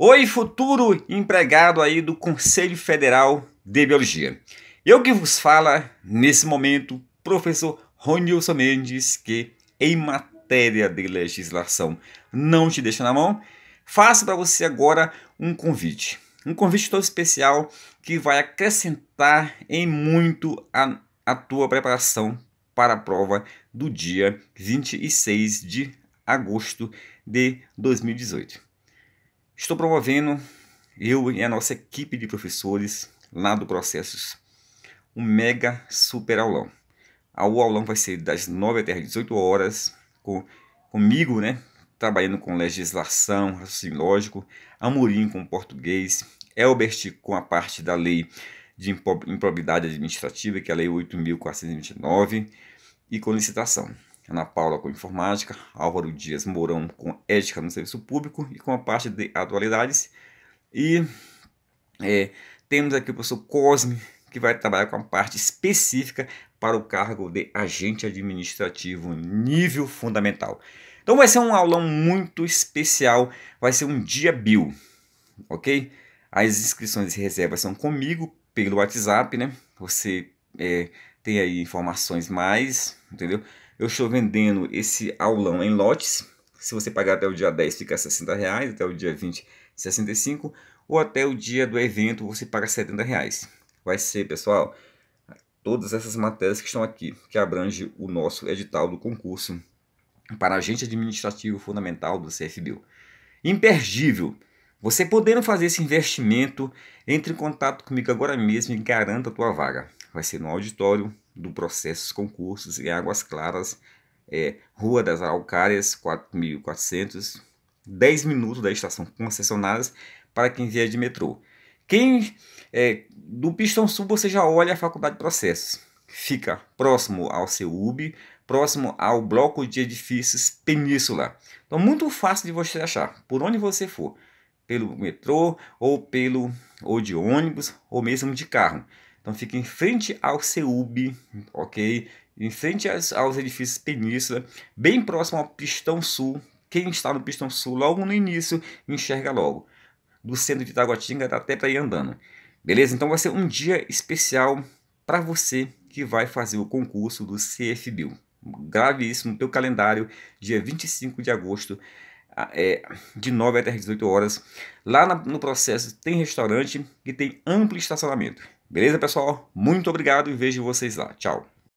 Oi, futuro empregado aí do Conselho Federal de Biologia. Eu que vos fala nesse momento, professor Ronilson Mendes, que em matéria de legislação não te deixa na mão, faço para você agora um convite. Um convite todo especial que vai acrescentar em muito a, a tua preparação para a prova do dia 26 de agosto de 2018. Estou promovendo, eu e a nossa equipe de professores lá do Processos, um mega super aulão. O aulão vai ser das 9 até as 18 horas, com, comigo, né? Trabalhando com legislação, raciocínio lógico, Amorim com português, Elbert com a parte da lei de improbidade administrativa, que é a lei 8.429, e com licitação. Ana Paula com informática, Álvaro Dias Mourão com ética no serviço público e com a parte de atualidades. E é, temos aqui o professor Cosme, que vai trabalhar com a parte específica para o cargo de agente administrativo nível fundamental. Então vai ser um aulão muito especial, vai ser um dia bio, ok? As inscrições e reservas são comigo pelo WhatsApp, né? Você é, tem aí informações mais, entendeu? Eu estou vendendo esse aulão em lotes. Se você pagar até o dia 10, fica 60 reais, até o dia 20, 65, ou até o dia do evento você paga 70 reais. Vai ser, pessoal, todas essas matérias que estão aqui, que abrange o nosso edital do concurso para agente administrativo fundamental do CFBio. Imperdível! Você podendo fazer esse investimento, entre em contato comigo agora mesmo e garanta a tua vaga. Vai ser no auditório do processo concursos em Águas Claras, é, Rua das Araucárias, 4.400, 10 minutos da estação concessionárias para quem vier de metrô. Quem é, do Pistão Sul você já olha a Faculdade de Processos. Fica próximo ao CEUB, próximo ao Bloco de Edifícios Península. Então, muito fácil de você achar, por onde você for, pelo metrô ou pelo ou de ônibus ou mesmo de carro. Então fica em frente ao CEUB, ok? Em frente aos, aos edifícios Península, bem próximo ao Pistão Sul. Quem está no Pistão Sul logo no início enxerga logo. Do centro de Itaguatinga até para ir andando. Beleza? Então vai ser um dia especial para você que vai fazer o concurso do CFBio. Grave isso no teu calendário, dia 25 de agosto, é, de 9 até 18 horas. Lá na, no processo tem restaurante e tem amplo estacionamento. Beleza, pessoal? Muito obrigado e vejo vocês lá. Tchau!